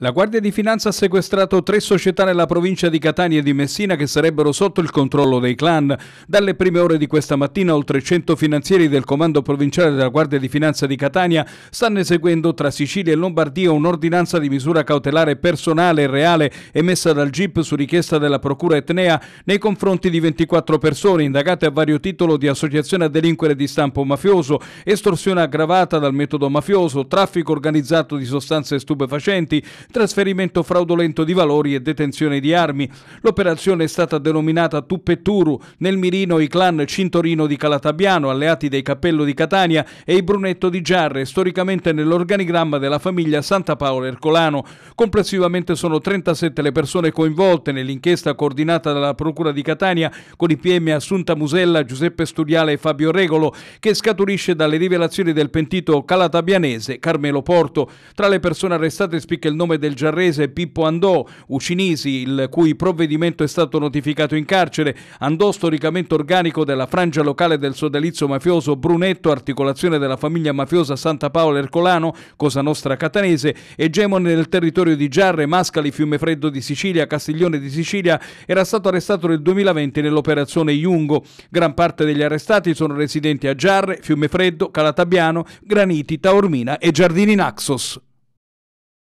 La Guardia di Finanza ha sequestrato tre società nella provincia di Catania e di Messina che sarebbero sotto il controllo dei clan. Dalle prime ore di questa mattina oltre 100 finanzieri del Comando Provinciale della Guardia di Finanza di Catania stanno eseguendo tra Sicilia e Lombardia un'ordinanza di misura cautelare personale e reale emessa dal GIP su richiesta della Procura Etnea nei confronti di 24 persone indagate a vario titolo di associazione a delinquere di stampo mafioso, estorsione aggravata dal metodo mafioso, traffico organizzato di sostanze stupefacenti, trasferimento fraudolento di valori e detenzione di armi. L'operazione è stata denominata Tuppetturu, nel mirino i clan Cintorino di Calatabiano, alleati dei Cappello di Catania e i Brunetto di Giarre, storicamente nell'organigramma della famiglia Santa Paola Ercolano. Complessivamente sono 37 le persone coinvolte nell'inchiesta coordinata dalla Procura di Catania con i PM Assunta Musella, Giuseppe Studiale e Fabio Regolo, che scaturisce dalle rivelazioni del pentito calatabianese Carmelo Porto. Tra le persone arrestate spicca il nome 9 del Giarrese Pippo Andò, Ucinisi, il cui provvedimento è stato notificato in carcere, Andò storicamente organico della frangia locale del sodalizio mafioso Brunetto, articolazione della famiglia mafiosa Santa Paola Ercolano, Cosa Nostra Catanese, egemone del territorio di Giarre, Mascali, Fiume Freddo di Sicilia, Castiglione di Sicilia, era stato arrestato nel 2020 nell'operazione Iungo. Gran parte degli arrestati sono residenti a Giarre, Fiume Freddo, Calatabiano, Graniti, Taormina e Giardini Naxos.